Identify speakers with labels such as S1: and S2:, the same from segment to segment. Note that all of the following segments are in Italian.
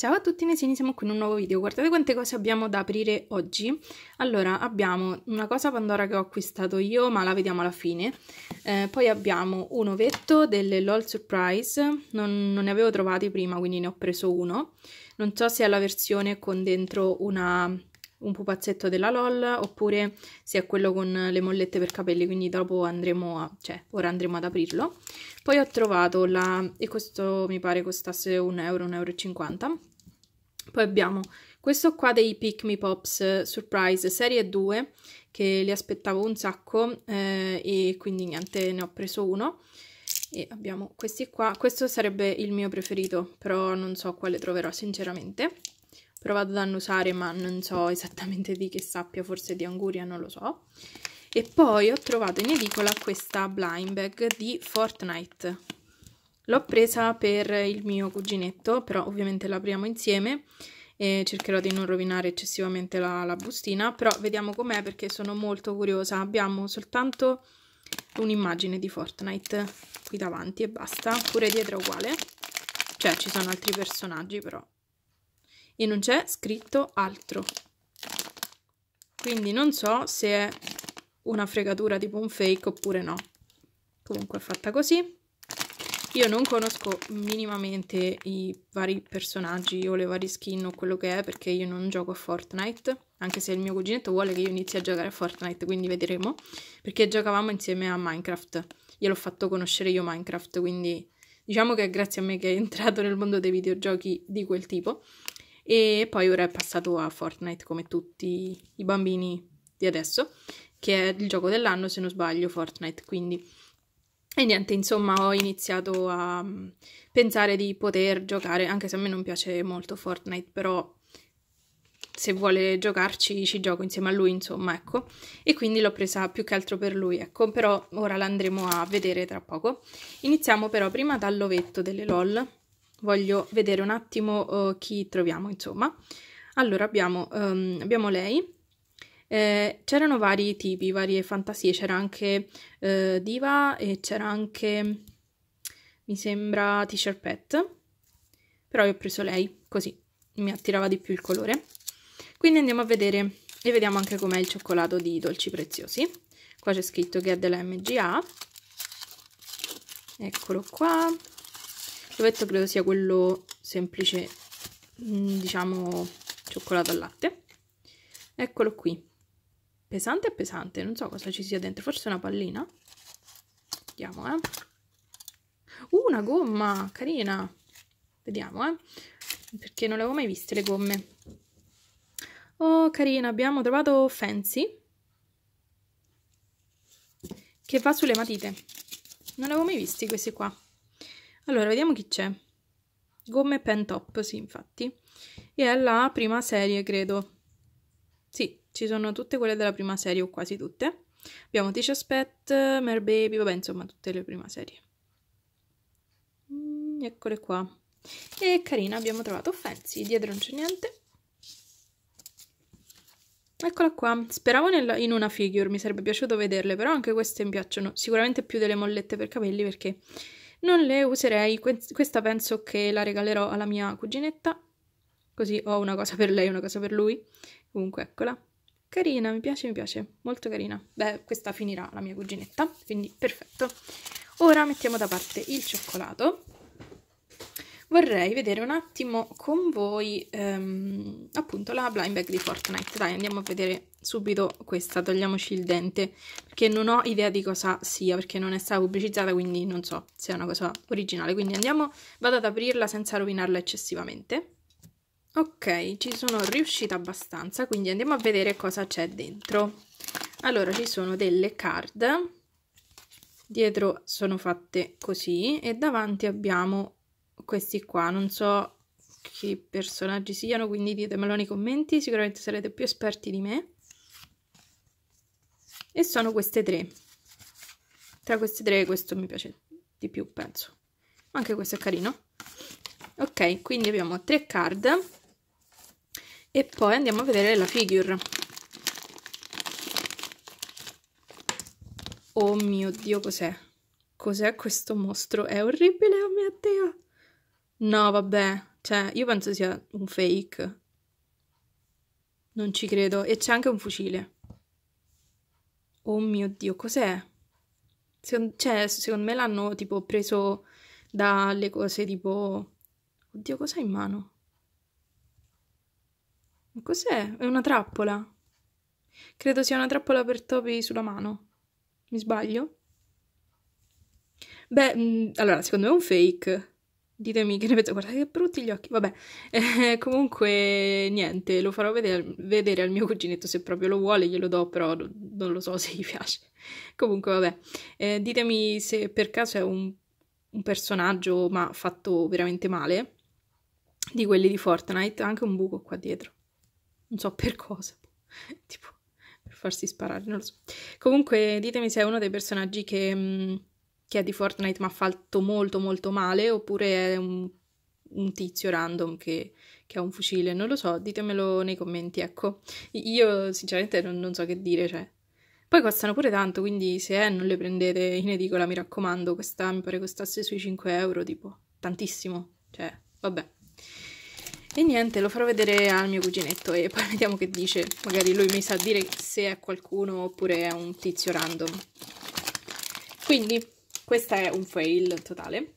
S1: Ciao a tutti Nesini, siamo qui in un nuovo video. Guardate quante cose abbiamo da aprire oggi. Allora, abbiamo una cosa Pandora che ho acquistato io, ma la vediamo alla fine. Eh, poi abbiamo un ovetto delle LOL Surprise. Non, non, ne avevo trovati prima, quindi ne ho preso uno. Non so se è la versione con dentro una, un pupazzetto della LOL, oppure se è quello con le mollette per capelli, quindi dopo andremo a... cioè, ora andremo ad aprirlo. Poi ho trovato la... e questo mi pare costasse 1 euro, 1,50 euro poi abbiamo questo qua dei Pick Me Pops eh, Surprise serie 2 che li aspettavo un sacco eh, e quindi niente ne ho preso uno e abbiamo questi qua, questo sarebbe il mio preferito però non so quale troverò sinceramente provato ad annusare ma non so esattamente di che sappia, forse di anguria, non lo so e poi ho trovato in edicola questa blind bag di Fortnite L'ho presa per il mio cuginetto, però ovviamente l'apriamo insieme e cercherò di non rovinare eccessivamente la, la bustina, però vediamo com'è perché sono molto curiosa. Abbiamo soltanto un'immagine di Fortnite qui davanti e basta, pure dietro è uguale. Cioè ci sono altri personaggi però. E non c'è scritto altro. Quindi non so se è una fregatura tipo un fake oppure no. Comunque è fatta così. Io non conosco minimamente i vari personaggi o le varie skin o quello che è perché io non gioco a Fortnite, anche se il mio cuginetto vuole che io inizi a giocare a Fortnite, quindi vedremo, perché giocavamo insieme a Minecraft, gliel'ho fatto conoscere io Minecraft, quindi diciamo che è grazie a me che è entrato nel mondo dei videogiochi di quel tipo e poi ora è passato a Fortnite come tutti i bambini di adesso, che è il gioco dell'anno se non sbaglio Fortnite, quindi e niente, insomma, ho iniziato a mm, pensare di poter giocare, anche se a me non piace molto Fortnite, però se vuole giocarci ci gioco insieme a lui, insomma, ecco. E quindi l'ho presa più che altro per lui, ecco, però ora l'andremo a vedere tra poco. Iniziamo però prima dall'ovetto delle LOL. Voglio vedere un attimo uh, chi troviamo, insomma. Allora, abbiamo, um, abbiamo lei, eh, c'erano vari tipi, varie fantasie, c'era anche eh, Diva e c'era anche, mi sembra, T-shirt pet, però io ho preso lei, così mi attirava di più il colore. Quindi andiamo a vedere e vediamo anche com'è il cioccolato di Dolci Preziosi. Qua c'è scritto che è della MGA. Eccolo qua. L'ovetto credo sia quello semplice, mm, diciamo, cioccolato al latte. Eccolo qui pesante pesante, non so cosa ci sia dentro, forse una pallina? Vediamo, eh. Uh, una gomma, carina. Vediamo, eh. Perché non le avevo mai viste le gomme. Oh, carina, abbiamo trovato Fancy. Che va sulle matite. Non le avevo mai visti questi qua. Allora, vediamo chi c'è. Gomme pen top, sì, infatti. E è la prima serie, credo. Sì, ci sono tutte quelle della prima serie o quasi tutte. Abbiamo Teacher's Pet, Mare Baby, vabbè insomma tutte le prime serie. Mm, eccole qua. E carina, abbiamo trovato Fancy, dietro non c'è niente. Eccola qua, speravo nella, in una figure, mi sarebbe piaciuto vederle, però anche queste mi piacciono sicuramente più delle mollette per capelli perché non le userei, que questa penso che la regalerò alla mia cuginetta, così ho una cosa per lei e una cosa per lui, comunque eccola. Carina, mi piace, mi piace, molto carina. Beh, questa finirà la mia cuginetta, quindi perfetto. Ora mettiamo da parte il cioccolato. Vorrei vedere un attimo con voi ehm, appunto la blind bag di Fortnite. Dai, andiamo a vedere subito questa, togliamoci il dente, perché non ho idea di cosa sia, perché non è stata pubblicizzata, quindi non so se è una cosa originale. Quindi andiamo, vado ad aprirla senza rovinarla eccessivamente ok ci sono riuscita abbastanza quindi andiamo a vedere cosa c'è dentro allora ci sono delle card dietro sono fatte così e davanti abbiamo questi qua non so che personaggi siano quindi ditemelo nei commenti sicuramente sarete più esperti di me e sono queste tre tra queste tre questo mi piace di più penso anche questo è carino ok quindi abbiamo tre card e poi andiamo a vedere la figure oh mio dio cos'è cos'è questo mostro è orribile oh mio dio no vabbè cioè io penso sia un fake non ci credo e c'è anche un fucile oh mio dio cos'è cioè secondo me l'hanno tipo preso dalle cose tipo oddio cosa ha in mano Cos'è? È una trappola. Credo sia una trappola per topi sulla mano. Mi sbaglio? Beh, mh, mm, allora, secondo me è un fake. Ditemi che ne penso. Guarda che brutti gli occhi. Vabbè, eh, comunque, niente, lo farò vedere, vedere, al mio cuginetto se proprio lo vuole, glielo do, però non lo so se gli piace. Comunque, vabbè, eh, ditemi se per caso è un, un personaggio ma fatto veramente male, di quelli di Fortnite. Anche un buco qua dietro non so per cosa, boh. tipo per farsi sparare, non lo so. Comunque ditemi se è uno dei personaggi che, mm, che è di Fortnite ma ha fatto molto molto male oppure è un, un tizio random che, che, ha un fucile, non lo so, ditemelo nei commenti, ecco. Io sinceramente non, non so che dire, cioè. Poi costano pure tanto, quindi se è non le prendete in edicola, mi raccomando, questa mi pare costasse sui 5 euro, tipo, tantissimo, cioè, vabbè e niente lo farò vedere al mio cuginetto e poi vediamo che dice magari lui mi sa dire se è qualcuno oppure è un tizio random quindi questo è un fail totale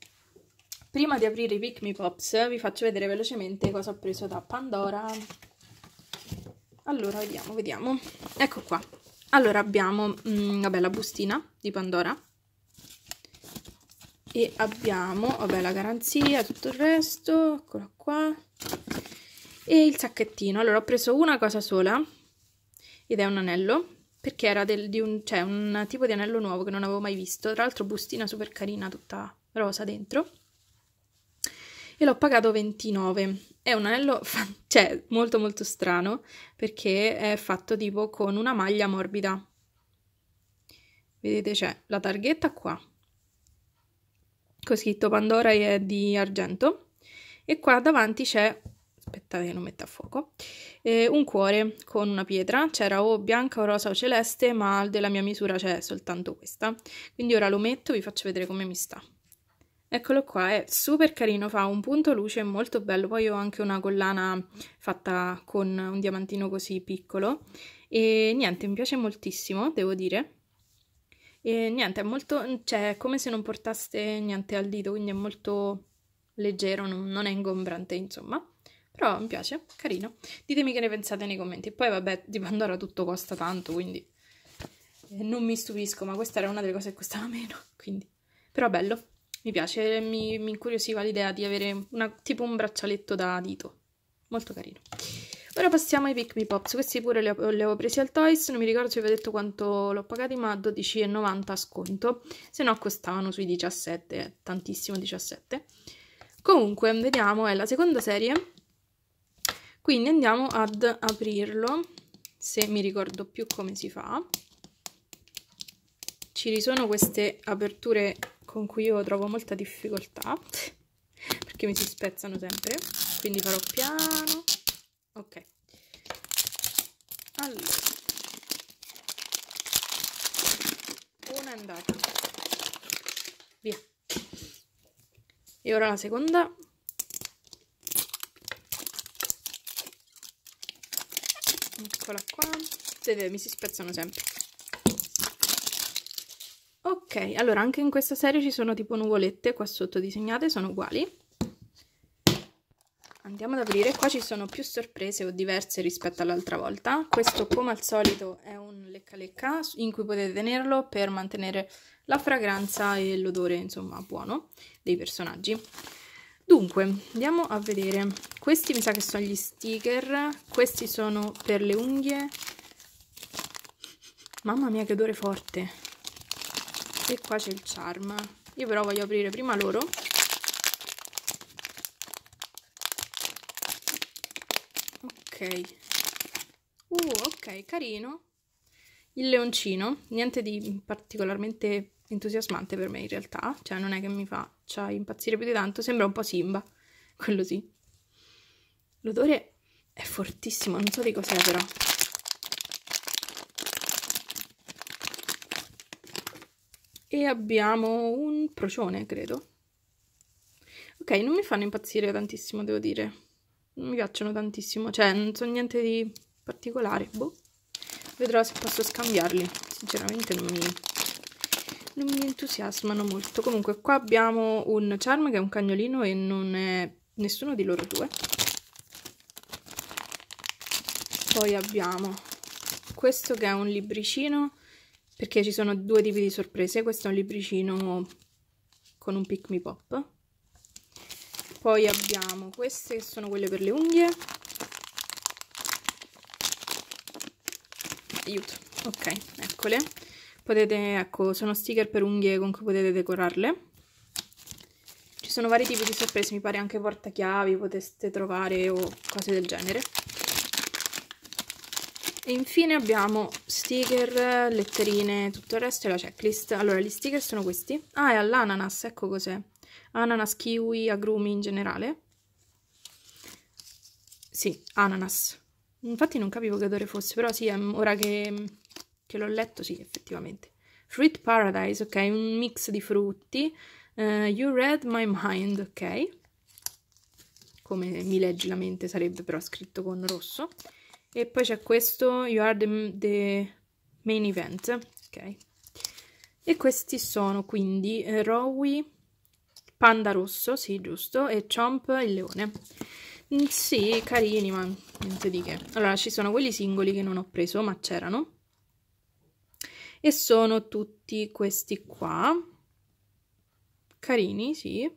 S1: prima di aprire i Pick Me Pops vi faccio vedere velocemente cosa ho preso da Pandora allora vediamo vediamo ecco qua allora abbiamo mh, mm, vabbè, la bustina di Pandora e abbiamo vabbè, la garanzia tutto il resto eccola qua e il sacchettino. Allora ho preso una cosa sola ed è un anello perché era del, di un, cioè, un tipo di anello nuovo che non avevo mai visto. Tra l'altro bustina super carina, tutta rosa dentro. E l'ho pagato 29. È un anello, cioè, molto molto strano perché è fatto tipo con una maglia morbida. Vedete c'è la targhetta qua. Con scritto Pandora è di argento. E qua davanti c'è aspettate che lo metta a fuoco, eh, un cuore con una pietra, c'era o bianca o rosa o celeste, ma della mia misura c'è soltanto questa, quindi ora lo metto e vi faccio vedere come mi sta. Eccolo qua, è super carino, fa un punto luce molto bello, poi ho anche una collana fatta con un diamantino così piccolo e niente, mi piace moltissimo, devo dire. E niente, è molto, cioè è come se non portaste niente al dito, quindi è molto leggero, non, non è ingombrante, insomma. Però mi piace, carino. Ditemi che ne pensate nei commenti. Poi vabbè, di Pandora tutto costa tanto, quindi eh, non mi stupisco, ma questa era una delle cose che costava meno, quindi... Però bello, mi piace, mi, mi incuriosiva l'idea di avere una, tipo un braccialetto da dito. Molto carino. Ora passiamo ai Pick Me Pops, questi pure li avevo presi al Toys, non mi ricordo se vi ho detto quanto l'ho pagati, ma 12,90 a sconto, se no costavano sui 17, eh, tantissimo 17. Comunque, vediamo, è la seconda serie quindi andiamo ad aprirlo se mi ricordo più come si fa ci risono queste aperture con cui io trovo molta difficoltà perché mi si spezzano sempre quindi farò piano ok allora una è andata via e ora la seconda eccola qua. Vedete, mi si spezzano sempre. Ok, allora anche in questa serie ci sono tipo nuvolette qua sotto disegnate, sono uguali. Andiamo ad aprire, qua ci sono più sorprese o diverse rispetto all'altra volta. Questo come al solito è un lecca lecca in cui potete tenerlo per mantenere la fragranza e l'odore insomma buono dei personaggi. Dunque, andiamo a vedere. Questi mi sa che sono gli sticker, questi sono per le unghie. Mamma mia che odore forte. E qua c'è il charm. Io però voglio aprire prima loro. Ok. Uh, ok, carino. Il leoncino, niente di particolarmente entusiasmante per me in realtà, cioè non è che mi fa faccia impazzire più di tanto, sembra un po' Simba, quello sì. L'odore è fortissimo, non so di cos'è però. E abbiamo un procione, credo. Ok, non mi fanno impazzire tantissimo, devo dire. Non mi piacciono tantissimo, cioè non so niente di particolare, boh. Vedrò se posso scambiarli, sinceramente non mi non mi entusiasmano molto. Comunque qua abbiamo un charm che è un cagnolino e non è nessuno di loro due. Poi abbiamo questo che è un libricino, perché ci sono due tipi di sorprese. Questo è un libricino con un pick me pop. Poi abbiamo queste che sono quelle per le unghie. Aiuto, ok, eccole potete, ecco, sono sticker per unghie con cui potete decorarle. Ci sono vari tipi di sorprese, mi pare anche portachiavi poteste trovare o cose del genere. E infine abbiamo sticker, letterine, tutto il resto e la checklist. Allora, gli sticker sono questi. Ah, è all'ananas, ecco cos'è. Ananas, kiwi, agrumi in generale. Sì, ananas. Infatti non capivo che odore fosse, però sì, ora che che l'ho letto, sì, effettivamente. Fruit Paradise, ok, un mix di frutti. Uh, you read my mind, ok. Come mi leggi la mente sarebbe però scritto con rosso. E poi c'è questo, you are the, the, main event, ok. E questi sono quindi eh, Rowie, Panda Rosso, sì giusto, e Chomp il leone. Mm, sì, carini, ma niente di che. Allora, ci sono quelli singoli che non ho preso, ma c'erano e sono tutti questi qua carini sì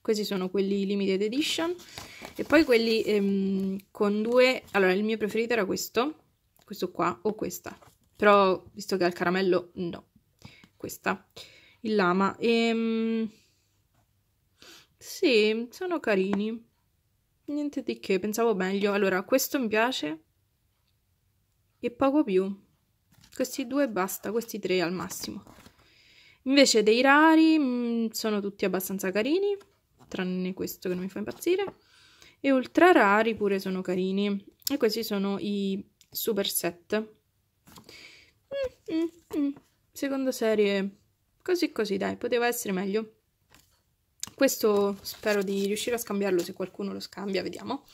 S1: questi sono quelli limited edition e poi quelli ehm, con due allora il mio preferito era questo questo qua o questa però visto che ha il caramello no questa il lama ehm, sì sono carini niente di che pensavo meglio allora questo mi piace e poco più questi due basta, questi tre al massimo. Invece dei rari mh, mm, sono tutti abbastanza carini, tranne questo che non mi fa impazzire. E ultra rari pure sono carini. E questi sono i super set. Mm, mm, mm. Seconda serie, così così dai, poteva essere meglio. Questo spero di riuscire a scambiarlo se qualcuno lo scambia, vediamo.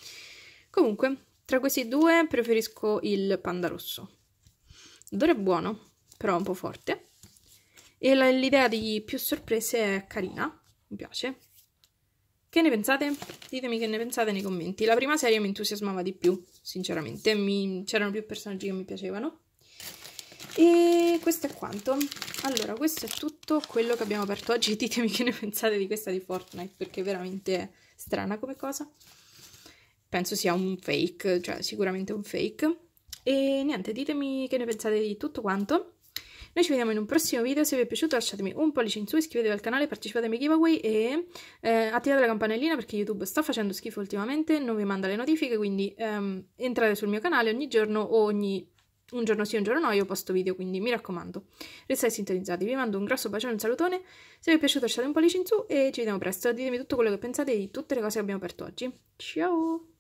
S1: Comunque, tra questi due preferisco il panda rosso. L'odore è buono, però un po' forte. E l'idea di più sorprese è carina, mi piace. Che ne pensate? Ditemi che ne pensate nei commenti. La prima serie mi entusiasmava di più, sinceramente. Mi... C'erano più personaggi che mi piacevano. E questo è quanto. Allora, questo è tutto quello che abbiamo aperto oggi. Ditemi che ne pensate di questa di Fortnite, perché è veramente strana come cosa. Penso sia un fake, cioè sicuramente un fake. E niente, ditemi che ne pensate di tutto quanto. Noi ci vediamo in un prossimo video, se vi è piaciuto lasciatemi un pollice in su, iscrivetevi al canale, partecipate ai miei giveaway e eh, attivate la campanellina perché YouTube sta facendo schifo ultimamente, non vi manda le notifiche, quindi ehm, entrate sul mio canale ogni giorno o ogni un giorno sì, un giorno no, io posto video, quindi mi raccomando, restate sintonizzati. Vi mando un grosso bacione, un salutone. Se vi è piaciuto lasciate un pollice in su e ci vediamo presto. Ditemi tutto quello che pensate di tutte le cose che abbiamo aperto oggi. Ciao!